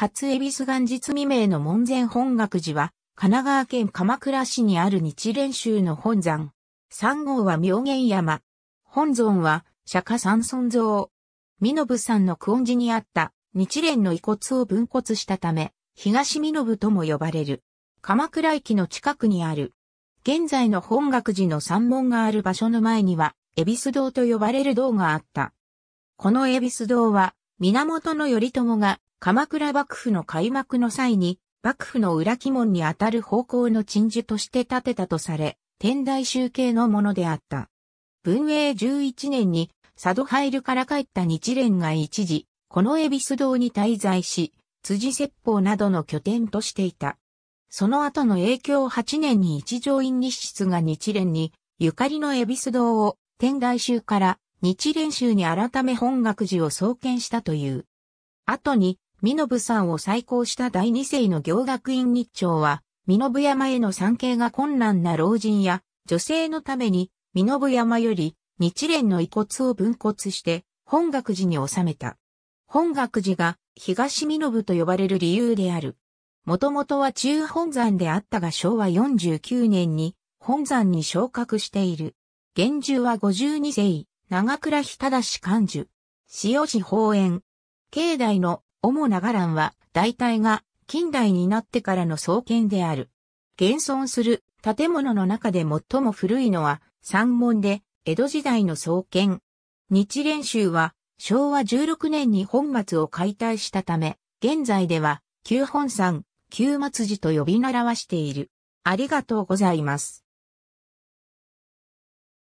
初恵比寿元日未明の門前本学寺は、神奈川県鎌倉市にある日蓮宗の本山。三号は妙言山。本尊は、釈迦三尊像。身延さんの久遠寺にあった日蓮の遺骨を分骨したため、東身延とも呼ばれる。鎌倉駅の近くにある。現在の本学寺の山門がある場所の前には、恵比寿堂と呼ばれる堂があった。この恵比寿堂は、源頼朝が鎌倉幕府の開幕の際に、幕府の裏鬼門にあたる方向の鎮守として建てたとされ、天台宗系のものであった。文永11年に、佐渡入るから帰った日蓮が一時、この恵比寿堂に滞在し、辻説法などの拠点としていた。その後の影響8年に一条院日室が日蓮に、ゆかりの恵比寿堂を天台宗から日蓮宗に改め本学寺を創建したという。後に身延山を再興した第二世の行学院日朝は、身延山への参詣が困難な老人や女性のために、身延山より日蓮の遺骨を分骨して、本学寺に収めた。本学寺が東身延と呼ばれる理由である。もともとは中本山であったが昭和49年に本山に昇格している。現住は52世、長倉日忠寛樹。塩寺法園。境内の主な伽藍は、大体が近代になってからの創建である。現存する建物の中で最も古いのは三門で江戸時代の創建。日蓮宗は昭和16年に本末を解体したため、現在では旧本山、旧末寺と呼び習わしている。ありがとうございます。